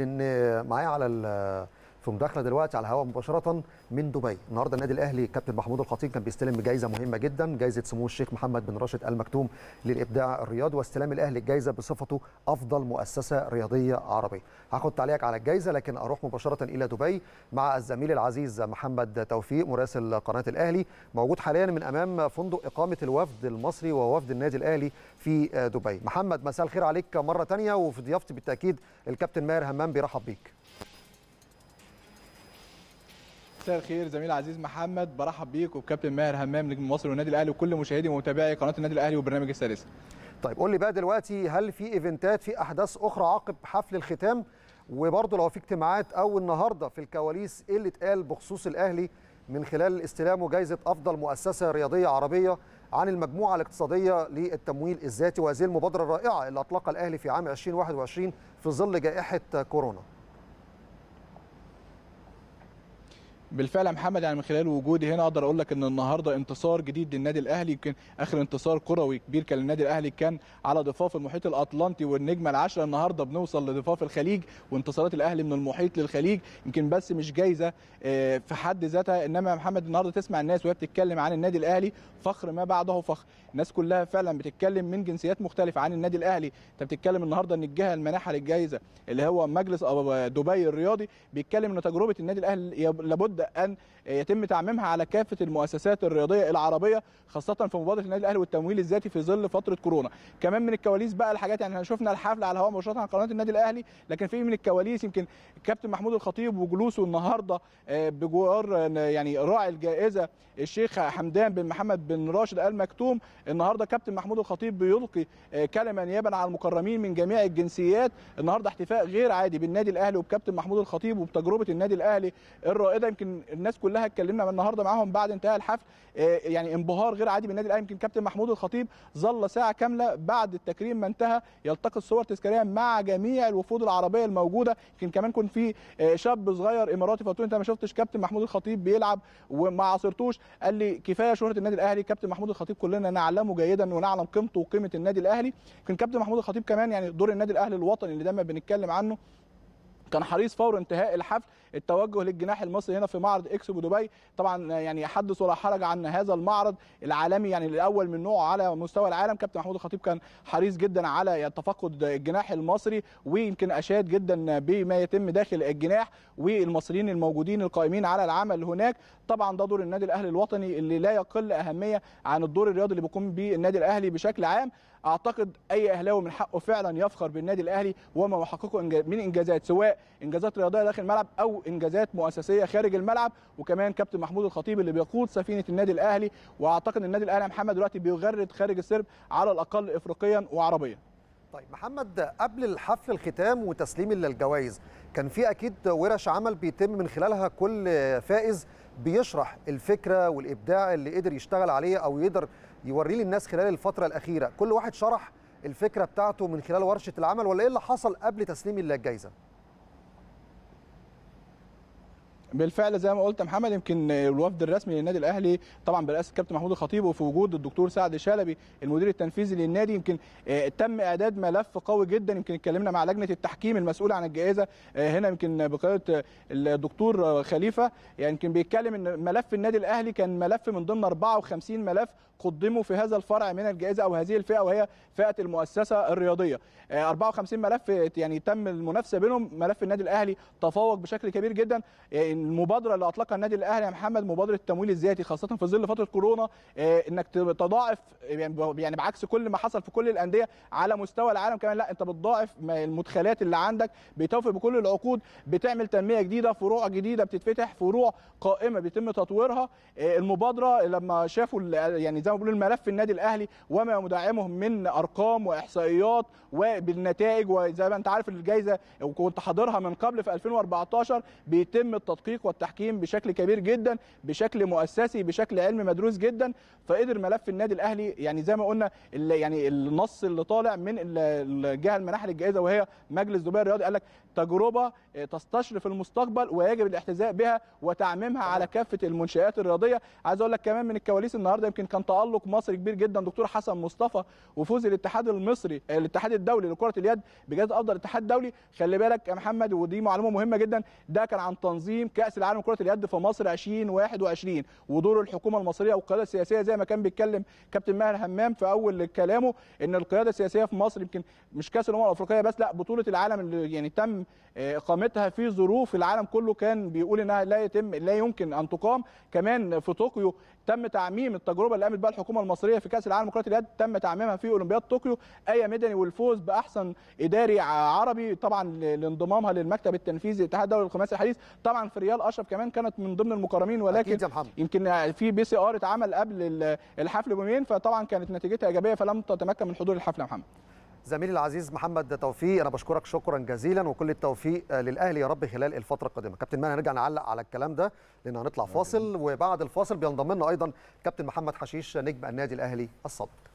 لان معايا على في مداخله دلوقتي على الهواء مباشره من دبي النهارده النادي الاهلي كابتن محمود الخطيب كان بيستلم جائزه مهمه جدا جائزه سمو الشيخ محمد بن راشد ال مكتوم للابداع الرياضي واستلام الاهلي الجائزه بصفته افضل مؤسسه رياضيه عربيه هاخد تعليقك على الجائزه لكن اروح مباشره الى دبي مع الزميل العزيز محمد توفيق مراسل قناه الاهلي موجود حاليا من امام فندق اقامه الوفد المصري ووفد النادي الاهلي في دبي محمد مساء الخير عليك مره ثانيه وفي ضيافتي بالتاكيد الكابتن ماهر همام بيرحب بيك مساء الخير زميل عزيز محمد برحب بيك وبكابتن ماهر همام نجم مصر والنادي الاهلي وكل مشاهدي ومتابعي قناه النادي الاهلي وبرنامج السادسه. طيب قول لي بقى دلوقتي هل في ايفنتات في احداث اخرى عقب حفل الختام وبرضه لو في اجتماعات او النهارده في الكواليس ايه اللي اتقال بخصوص الاهلي من خلال استلامه جائزه افضل مؤسسه رياضيه عربيه عن المجموعه الاقتصاديه للتمويل الذاتي وهذه المبادره الرائعه اللي اطلقها الاهلي في عام 2021 في ظل جائحه كورونا. بالفعل يا محمد يعني من خلال وجودي هنا اقدر اقول لك ان النهارده انتصار جديد للنادي الاهلي يمكن اخر انتصار كروي كبير كان للنادي الاهلي كان على ضفاف المحيط الاطلنطي والنجمه العاشره النهارده بنوصل لضفاف الخليج وانتصارات الاهلي من المحيط للخليج يمكن بس مش جايزه آه، في حد ذاتها انما يا محمد النهارده تسمع الناس وهي بتتكلم عن النادي الاهلي فخر ما بعده فخر الناس كلها فعلا بتتكلم من جنسيات مختلفه عن النادي الاهلي انت بتتكلم النهارده ان الجهه المانحه للجائزه اللي هو مجلس دبي الرياضي بيتكلم ان تجربه النادي الاهلي لابد ان يتم تعميمها على كافه المؤسسات الرياضيه العربيه خاصه في مبادره النادي الاهلي والتمويل الذاتي في ظل فتره كورونا كمان من الكواليس بقى الحاجات يعني احنا شفنا الحفل على الهواء مباشره عن قناه النادي الاهلي لكن في من الكواليس يمكن الكابتن محمود الخطيب وجلوسه النهارده آه، بجوار آه، يعني راعي الجائزه الشيخ حمدان بن محمد بن راشد ال مكتوم النهارده كابتن محمود الخطيب بيلقي آه، كلمه نيابا عن المكرمين من جميع الجنسيات النهارده احتفاء غير عادي بالنادي الاهلي وبكابتن محمود الخطيب وبتجربه النادي الاهلي الرائده يمكن يمكن الناس كلها اتكلمنا النهارده معاهم بعد انتهاء الحفل آه، يعني انبهار غير عادي بالنادي الاهلي يمكن كابتن محمود الخطيب ظل ساعه كامله بعد التكريم ما انتهى يلتقط صور تذكاريه مع جميع الوفود العربيه الموجوده يمكن كمان كان في آه، شاب صغير اماراتي فقلت انت ما شفتش كابتن محمود الخطيب بيلعب وما عاصرتوش قال لي كفايه شهره النادي الاهلي كابتن محمود الخطيب كلنا نعلمه جيدا ونعلم قيمته وقيمه النادي الاهلي يمكن كابتن محمود الخطيب كمان يعني دور النادي الاهلي الوطني اللي دايما بنتكلم عنه كان حريص فور انتهاء الحفل التوجه للجناح المصري هنا في معرض اكسبو دبي طبعا يعني حدث ولا حرج عن هذا المعرض العالمي يعني الاول من نوعه على مستوى العالم كابتن محمود الخطيب كان حريص جدا على تفقد الجناح المصري ويمكن اشاد جدا بما يتم داخل الجناح والمصريين الموجودين القائمين على العمل هناك طبعا ده دور النادي الاهلي الوطني اللي لا يقل اهميه عن الدور الرياضي اللي بيقوم به النادي الاهلي بشكل عام اعتقد اي اهلاوي من حقه فعلا يفخر بالنادي الاهلي وما يحققه من انجازات سواء انجازات رياضيه داخل الملعب او انجازات مؤسسيه خارج الملعب وكمان كابتن محمود الخطيب اللي بيقود سفينه النادي الاهلي واعتقد النادي الاهلي محمد دلوقتي بيغرد خارج السرب على الاقل افريقيا وعربيا طيب محمد قبل الحفل الختام وتسليم للجوائز كان في اكيد ورش عمل بيتم من خلالها كل فائز بيشرح الفكره والابداع اللي قدر يشتغل عليه او يقدر يوريه للناس خلال الفتره الاخيره كل واحد شرح الفكره بتاعته من خلال ورشه العمل ولا ايه اللي حصل قبل تسليم الجائزه بالفعل زي ما قلت محمد يمكن الوفد الرسمي للنادي الاهلي طبعا برئاسه الكابتن محمود الخطيب وفي وجود الدكتور سعد شلبي المدير التنفيذي للنادي يمكن آه، تم اعداد ملف قوي جدا يمكن اتكلمنا مع لجنه التحكيم المسؤوله عن الجائزه آه، هنا يمكن بقياده الدكتور خليفه يعني يمكن بيتكلم ان ملف النادي الاهلي كان ملف من ضمن 54 ملف قدموا في هذا الفرع من الجائزه او هذه الفئه وهي فئه المؤسسه الرياضيه 54 آه، ملف يعني تم المنافسه بينهم ملف النادي الاهلي تفوق بشكل كبير جدا يعني المبادره اللي اطلقها النادي الاهلي يا محمد مبادره التمويل الذاتي خاصه في ظل فتره كورونا آه، انك تضاعف يعني, يعني بعكس كل ما حصل في كل الانديه على مستوى العالم كمان لا انت بتضاعف المدخلات اللي عندك بتوفي بكل العقود بتعمل تنميه جديده فروع جديده بتتفتح فروع قائمه بيتم تطويرها آه، المبادره لما شافوا يعني زي ما بيقولوا الملف النادي الاهلي وما يدعمه من ارقام واحصائيات وبالنتائج وزي ما انت عارف الجائزه وكنت حاضرها من قبل في 2014 بيتم التدقيق التحقيق والتحكيم بشكل كبير جدا بشكل مؤسسي بشكل علمي مدروس جدا فقدر ملف النادي الاهلي يعني زي ما قلنا يعني النص اللي طالع من الجهه المناحل الجائزه وهي مجلس دبي الرياضي قال لك تجربه تستشرف المستقبل ويجب الاحتذاء بها وتعميمها على كافه المنشات الرياضيه عايز اقول لك كمان من الكواليس النهارده يمكن كان تالق مصري كبير جدا دكتور حسن مصطفى وفوز الاتحاد المصري الاتحاد الدولي لكره اليد بجائزه افضل اتحاد دولي خلي بالك يا محمد ودي معلومه مهمه جدا ده كان عن تنظيم كاس العالم كره اليد في مصر 2021 ودور الحكومه المصريه والقياده السياسيه زي ما كان بيتكلم كابتن ماهر همام في اول كلامه ان القياده السياسيه في مصر يمكن مش كاس الامم الافريقيه بس لا بطوله العالم اللي يعني تم اقامتها في ظروف العالم كله كان بيقول انها لا يتم لا يمكن ان تقام كمان في طوكيو تم تعميم التجربه اللي قامت بها الحكومه المصريه في كاس العالم لكره اليد تم تعميمها في اولمبياد طوكيو اي مدني والفوز باحسن اداري عربي طبعا لانضمامها للمكتب التنفيذي لاتحاد الدولي الخماسي الحديث طبعا في ريال اشرف كمان كانت من ضمن المكرمين ولكن يمكن في بي سي ار اتعمل قبل الحفل بيومين فطبعا كانت نتيجتها ايجابيه فلم تتمكن من حضور الحفله محمد زميلي العزيز محمد توفيق انا بشكرك شكرا جزيلا وكل التوفيق للاهلي يا رب خلال الفتره القادمه كابتن مان هنرجع نعلق على الكلام ده لان هنطلع فاصل وبعد الفاصل بينضم لنا ايضا كابتن محمد حشيش نجم النادي الاهلي الصدر